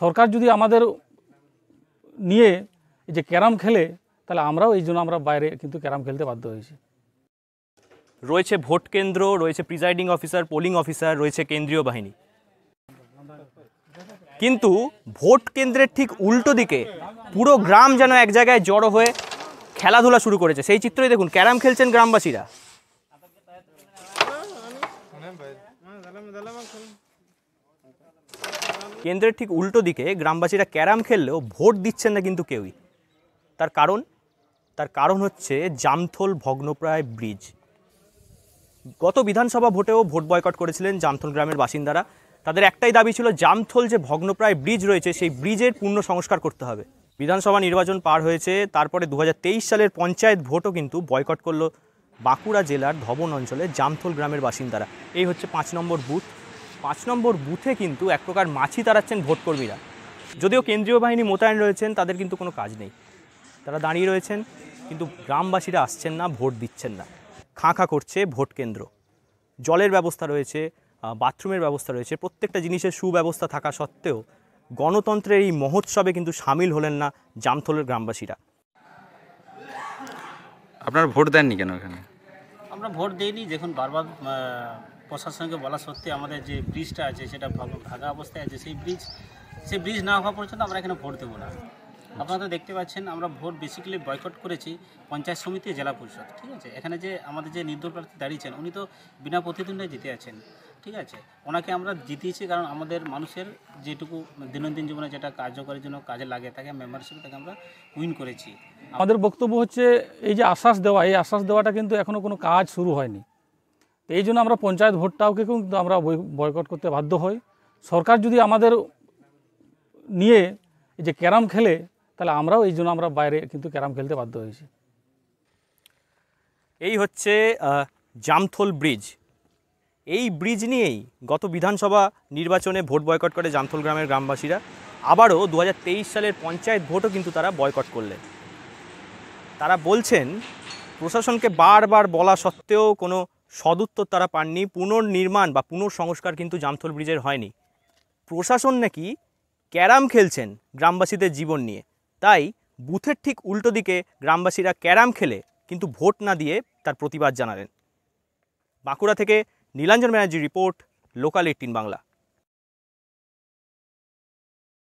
সরকার যদি আমাদের নিয়ে যে ক্যারাম খেলে তাহলে আমরাও এই জন্য আমরা বাইরে কিন্তু ক্যারাম খেলতে বাধ্য হয়েছি রয়েছে ভোট কেন্দ্র রয়েছে প্রিজাইডিং অফিসার পোলিং অফিসার রয়েছে কেন্দ্রীয় বাহিনী কিন্তু ভোট কেন্দ্রের ঠিক উল্টো দিকে পুরো গ্রাম যেন এক জায়গায় জড়ো হয়ে খেলাধুলা শুরু করেছে সেই চিত্রই দেখুন ক্যারাম খেলছেন গ্রামবাসীরা কেন্দ্রের ঠিক উল্টো দিকে গ্রামবাসীরা ক্যারাম খেললেও ভোট দিচ্ছেন না কিন্তু কেউই তার কারণ তার কারণ হচ্ছে জামথল ভগ্নপ্রায় ব্রিজ গত বিধানসভা ভোটেও ভোট বয়কট করেছিলেন জামথল গ্রামের বাসিন্দারা তাদের একটাই দাবি ছিল জামথল যে ভগ্নপ্রায় ব্রিজ রয়েছে সেই ব্রিজের পূর্ণ সংস্কার করতে হবে বিধানসভা নির্বাচন পার হয়েছে তারপরে দু সালের পঞ্চায়েত ভোটও কিন্তু বয়কট করলো বাঁকুড়া জেলার ধবন অঞ্চলে জামথল গ্রামের বাসিন্দারা এই হচ্ছে পাঁচ নম্বর বুথ পাঁচ নম্বর বুথে কিন্তু এক প্রকার মাছি তাড়াচ্ছেন ভোটকর্মীরা যদিও কেন্দ্রীয় বাহিনী মোতায়েন রয়েছেন তাদের কিন্তু কোনো কাজ নেই তারা দাঁড়িয়ে রয়েছেন কিন্তু গ্রামবাসীরা আসছেন না ভোট দিচ্ছেন না খাঁখা করছে ভোট কেন্দ্র জলের ব্যবস্থা রয়েছে বাথরুমের ব্যবস্থা রয়েছে প্রত্যেকটা জিনিসের সুব্যবস্থা থাকা সত্ত্বেও গণতন্ত্রের এই মহোৎসবে কিন্তু সামিল হলেন না জামথলের গ্রামবাসীরা আপনারা ভোট দেননি কেন এখানে আমরা ভোট দিইনি যখন বারবার প্রশাসনকে বলা সত্যি আমাদের যে ব্রিজটা আছে সেটা ভাগা অবস্থায় আছে সেই ব্রিজ সেই ব্রিজ না হওয়া পর্যন্ত আমরা এখানে ভোট দেবো না আপনারা তো দেখতে পাচ্ছেন আমরা ভোট বেসিক্যালি বয়কট করেছি পঞ্চায়েত সমিতি জেলা পরিষদ ঠিক আছে এখানে যে আমাদের যে নির্দল প্রার্থী দাঁড়িয়েছেন উনি তো বিনা প্রতিদ্বন্দ্বে জিতে আছেন ঠিক আছে ওনাকে আমরা জিতিয়েছি কারণ আমাদের মানুষের যেটুকু দৈনন্দিন জীবনে যেটা কার্যকরের জন্য কাজে লাগে তাকে মেম্বারশিপ তাকে আমরা উইন করেছি আমাদের বক্তব্য হচ্ছে এই যে আশ্বাস দেওয়া এই আশ্বাস দেওয়াটা কিন্তু এখনও কোনো কাজ শুরু হয়নি তো এই জন্য আমরা পঞ্চায়েত ভোটটাওকে কিন্তু আমরা বয়কট করতে বাধ্য হই সরকার যদি আমাদের নিয়ে যে ক্যারাম খেলে তাহলে আমরাও এই জন্য আমরা বাইরে কিন্তু ক্যারাম খেলতে বাধ্য হয়েছি এই হচ্ছে জামথল ব্রিজ এই ব্রিজ নিয়েই গত বিধানসভা নির্বাচনে ভোট বয়কট করে জামথল গ্রামের গ্রামবাসীরা আবারও দু সালের পঞ্চায়েত ভোটও কিন্তু তারা বয়কট করলেন তারা বলছেন প্রশাসনকে বারবার বলা সত্ত্বেও কোনো সদুত্তর তারা পাননি পুনর্নির্মাণ বা পুনঃসংস্কার কিন্তু জামথল ব্রিজের হয়নি প্রশাসন নাকি ক্যারাম খেলছেন গ্রামবাসীদের জীবন নিয়ে তাই বুথের ঠিক উল্টো দিকে গ্রামবাসীরা ক্যারাম খেলে কিন্তু ভোট না দিয়ে তার প্রতিবাদ জানালেন বাঁকুড়া থেকে নীলাঞ্জন ব্যানার্জির রিপোর্ট লোকাল এইটিন বাংলা